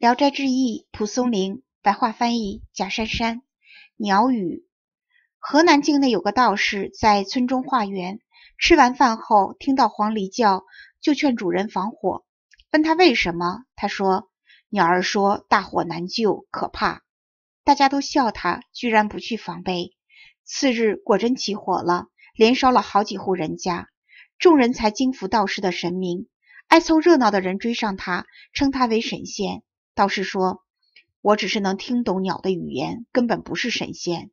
《聊斋志异》蒲松龄白话翻译贾珊珊。鸟语。河南境内有个道士在村中化缘，吃完饭后听到黄鹂叫，就劝主人防火。问他为什么？他说：“鸟儿说大火难救，可怕。”大家都笑他，居然不去防备。次日果真起火了，连烧了好几户人家，众人才惊服道士的神明。爱凑热闹的人追上他，称他为神仙。道士说：“我只是能听懂鸟的语言，根本不是神仙。”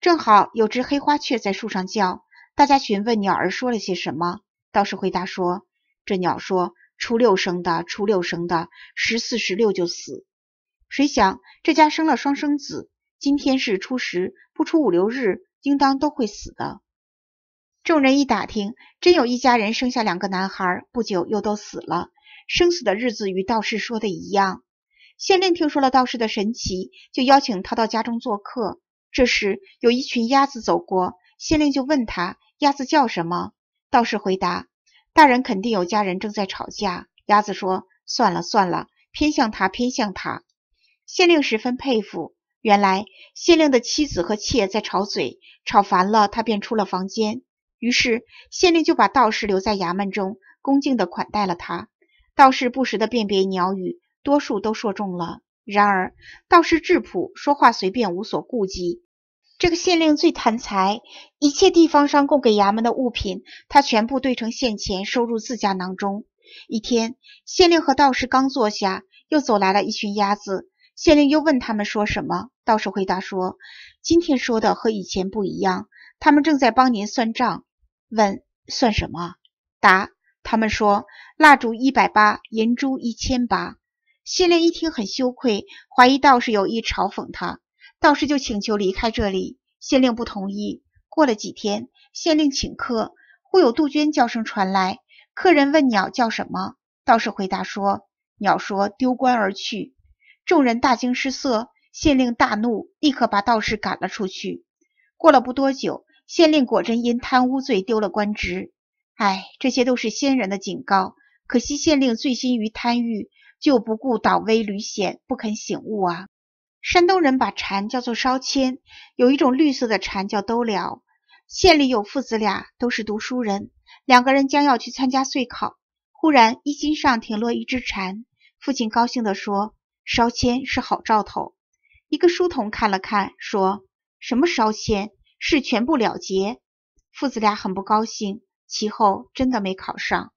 正好有只黑花雀在树上叫，大家询问鸟儿说了些什么。道士回答说：“这鸟说，初六生的，初六生的，十四、十六就死。谁想这家生了双生子，今天是初十，不出五六日，应当都会死的。”众人一打听，真有一家人生下两个男孩，不久又都死了，生死的日子与道士说的一样。县令听说了道士的神奇，就邀请他到家中做客。这时有一群鸭子走过，县令就问他：“鸭子叫什么？”道士回答：“大人肯定有家人正在吵架。”鸭子说：“算了算了，偏向他，偏向他。”县令十分佩服。原来县令的妻子和妾在吵嘴，吵烦了，他便出了房间。于是县令就把道士留在衙门中，恭敬地款待了他。道士不时地辨别鸟语。多数都说中了。然而，道士质朴，说话随便，无所顾忌。这个县令最贪财，一切地方上供给衙门的物品，他全部兑成现钱，收入自家囊中。一天，县令和道士刚坐下，又走来了一群鸭子。县令又问他们说什么，道士回答说：“今天说的和以前不一样，他们正在帮您算账。”问：“算什么？”答：“他们说蜡烛一百八，银珠一千八。”县令一听很羞愧，怀疑道士有意嘲讽他，道士就请求离开这里，县令不同意。过了几天，县令请客，忽有杜鹃叫声传来，客人问鸟叫什么，道士回答说：“鸟说丢官而去。”众人大惊失色，县令大怒，立刻把道士赶了出去。过了不多久，县令果真因贪污罪丢了官职。唉，这些都是先人的警告，可惜县令醉心于贪欲。就不顾倒危履险不肯醒悟啊！山东人把蝉叫做烧签，有一种绿色的蝉叫都了。县里有父子俩都是读书人，两个人将要去参加岁考，忽然衣襟上停落一只蝉，父亲高兴地说：“烧签是好兆头。”一个书童看了看，说：“什么烧签？是全部了结。”父子俩很不高兴，其后真的没考上。